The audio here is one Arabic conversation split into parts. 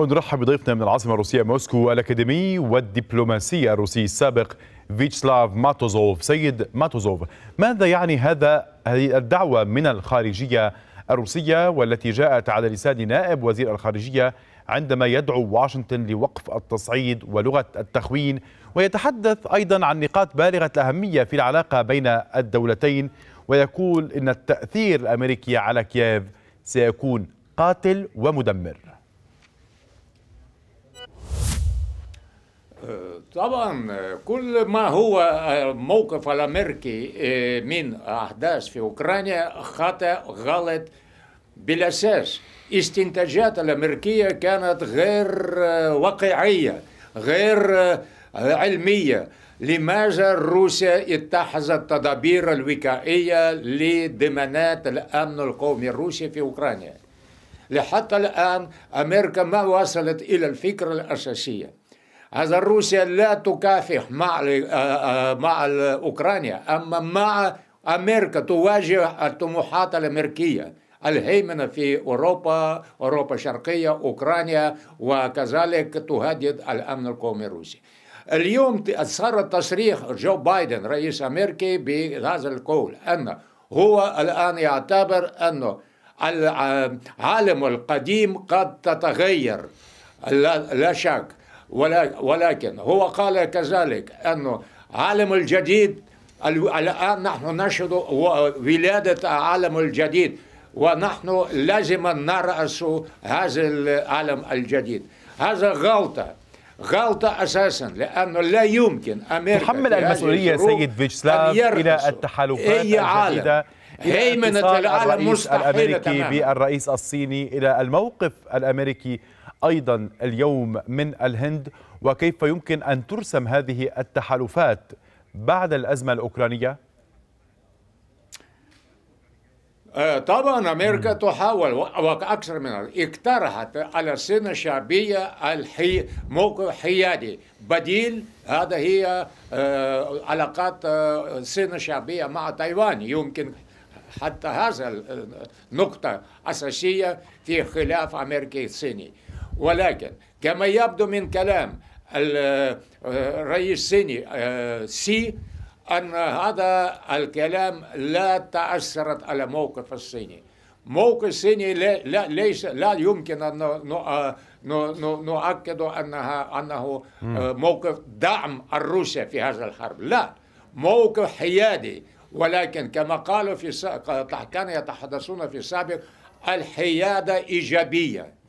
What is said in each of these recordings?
ونرحب بضيفنا من العاصمة الروسية موسكو الأكاديمي والدبلوماسي الروسي السابق فيتشلاف ماتوزوف سيد ماتوزوف ماذا يعني هذا هذه الدعوة من الخارجية الروسية والتي جاءت على لسان نائب وزير الخارجية عندما يدعو واشنطن لوقف التصعيد ولغة التخوين ويتحدث أيضا عن نقاط بالغة الأهمية في العلاقة بين الدولتين ويقول إن التأثير الأمريكي على كييف سيكون قاتل ومدمر طبعا كل ما هو موقف الامريكي إيه، من احداث في اوكرانيا خطا غلط بالاساس استنتاجات الامريكيه كانت غير آه، واقعيه غير آه، علميه لماذا روسيا اتخذت تدابير الوقائيه لضمانات الامن القومي الروسي في اوكرانيا لحتى الان امريكا ما وصلت الى الفكره الاساسيه هذا روسيا لا تكافح مع آه، آه، مع اوكرانيا اما مع امريكا تواجه الطموحات الامريكيه الهيمنه في اوروبا اوروبا الشرقيه اوكرانيا وكذلك تهدد الامن القومي الروسي اليوم صار تصريح جو بايدن رئيس امريكي بهذا القول ان هو الان يعتبر انه العالم آه، القديم قد تتغير لا شك ولكن هو قال كذلك أنه عالم الجديد الآن نحن نشهد ولادة عالم الجديد ونحن لازم نرأس هذا العالم الجديد هذا غلطة غلطة أساسا لأنه لا يمكن أمريكا تحمل المسؤولية سيد فيتشلاف إلى التحالفات أي عالم هيمنة العالم مستحيلة الأمريكي تماما. بالرئيس الصيني إلى الموقف الأمريكي أيضا اليوم من الهند وكيف يمكن أن ترسم هذه التحالفات بعد الأزمة الأوكرانية؟ أه، طبعا امريكا تحاول واكثر من اقترحت على الصين الشعبيه الحي موقف حيادي بديل هذا هي أه، علاقات أه، الصين الشعبيه مع تايوان يمكن حتى هذا النقطه اساسيه في خلاف امريكي الصيني. ولكن كما يبدو من كلام الرئيس آه، الصيني آه، سي أن هذا الكلام لا تأثرت على موقف الصيني موقف الصيني لا, لا ليس لا يمكن أن آه، نؤكد أنها أنه موقف دعم الروسيا في هذا الحرب لا موقف حيادي ولكن كما قالوا في كانوا يتحدثون في السابق الحيادة إيجابية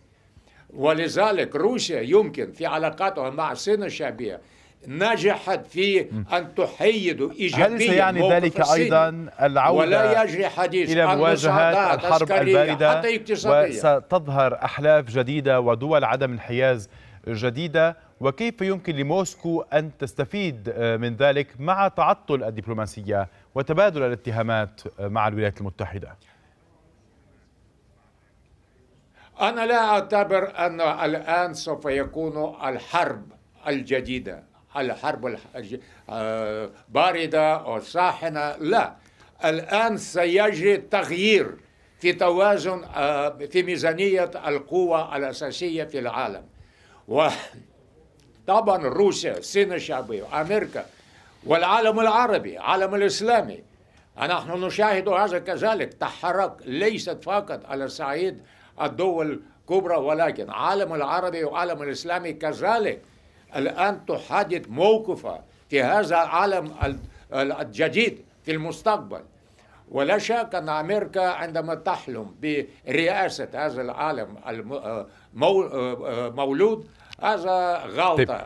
ولذلك روسيا يمكن في علاقاتها مع الصين الشعبيه نجحت في أن تحيد إيجابيا هل سيعني ذلك أيضا العودة إلى مواجهة الحرب الباردة وستظهر أحلاف جديدة ودول عدم انحياز جديدة وكيف يمكن لموسكو أن تستفيد من ذلك مع تعطل الدبلوماسية وتبادل الاتهامات مع الولايات المتحدة أنا لا أعتبر أن الآن سوف يكون الحرب الجديدة الحرب آه، باردة أو ساحنة لا الآن سيجري تغيير في توازن آه، في ميزانية القوى الأساسية في العالم وطبعا روسيا الصين الشعبية أمريكا والعالم العربي العالم الإسلامي نحن نشاهد هذا كذلك تحرك ليست فقط على صعيد الدول الكبرى ولكن العالم العربي والعالم الإسلامي كذلك الآن تحدد موقفها في هذا العالم الجديد في المستقبل ولا شك أن أمريكا عندما تحلم برئاسة هذا العالم المولود آه، آه، آه، هذا غلطة طيب،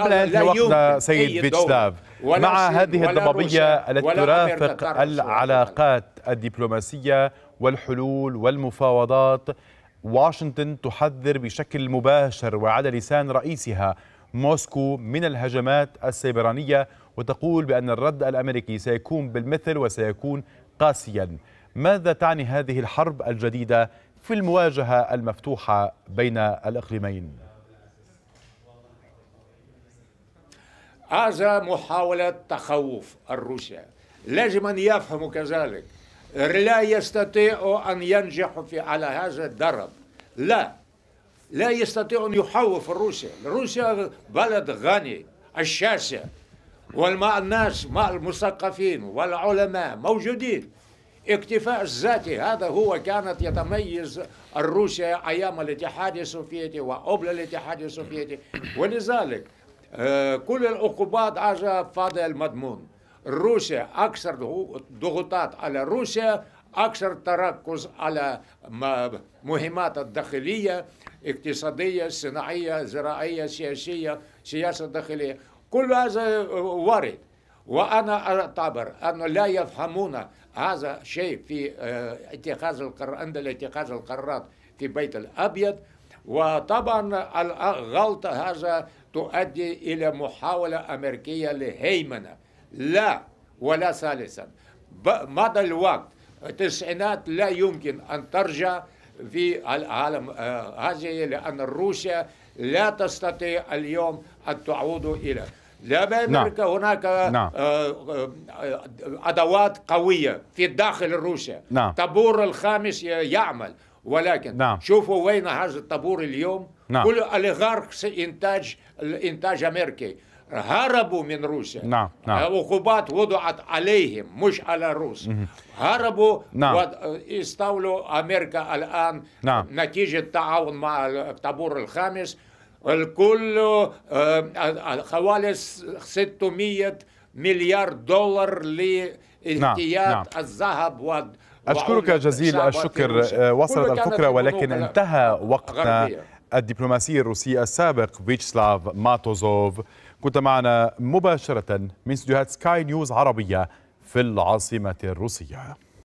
قبل أن نوقف سيد فيتشلاف مع هذه الضبابية التي ترافق العلاقات الدبلوماسية والحلول والمفاوضات واشنطن تحذر بشكل مباشر وعلى لسان رئيسها موسكو من الهجمات السيبرانية وتقول بأن الرد الأمريكي سيكون بالمثل وسيكون قاسيا ماذا تعني هذه الحرب الجديدة في المواجهة المفتوحة بين الإقليمين؟ هذا محاولة تخوف الروسيا لازم أن يفهموا كذلك لا يستطيع أن ينجح في على هذا الدرب لا لا يستطيع أن يخوف روسيا روسيا بلد غني الشاسع والماء الناس مع المثقفين والعلماء موجودين اكتفاء الذاتي هذا هو كانت يتميز الروسيا أيام الاتحاد السوفيتي وقبل الاتحاد السوفيتي ولذلك آه، كل العقوبات هذا فاضل مضمون روسيا أكثر ضغوطات على روسيا أكثر تركز على مهمات الداخلية اقتصادية صناعية زراعية سياسية سياسة داخلية كل هذا آه، وارد وأنا أعتبر أن لا يفهمون هذا شيء في آه، اتخاذ القرار عند اتخاذ القرارات في بيت الأبيض وطبعا الغلط هذا تؤدي إلى محاولة أمريكية لهيمنة لا ولا ثالثا مضى الوقت التسعينات لا يمكن أن ترجع في العالم آه، هذه لأن روسيا لا تستطيع اليوم أن تعود إلى لا بأمريكا نعم. هناك آه، نعم. آه، أدوات قوية في داخل روسيا نعم. طابور الخامس يعمل ولكن نعم. شوفوا وين هذا الطابور اليوم نعم. كل أليغاركس إنتاج الإنتاج أمريكي هربوا من روسيا نعم نعم عقوبات وضعت عليهم مش على روس هربوا نعم واستولوا امريكا الان نعم نتيجه التعاون مع الطابور الخامس الكل حوالي 600 مليار دولار لاحتياط نعم. الذهب و أشكرك جزيل الشكر وصلت الفكرة ولكن انتهى وقتنا الدبلوماسي الروسي السابق فيتشلاف ماتوزوف كنت معنا مباشرة من استديوهات سكاي نيوز عربية في العاصمة الروسية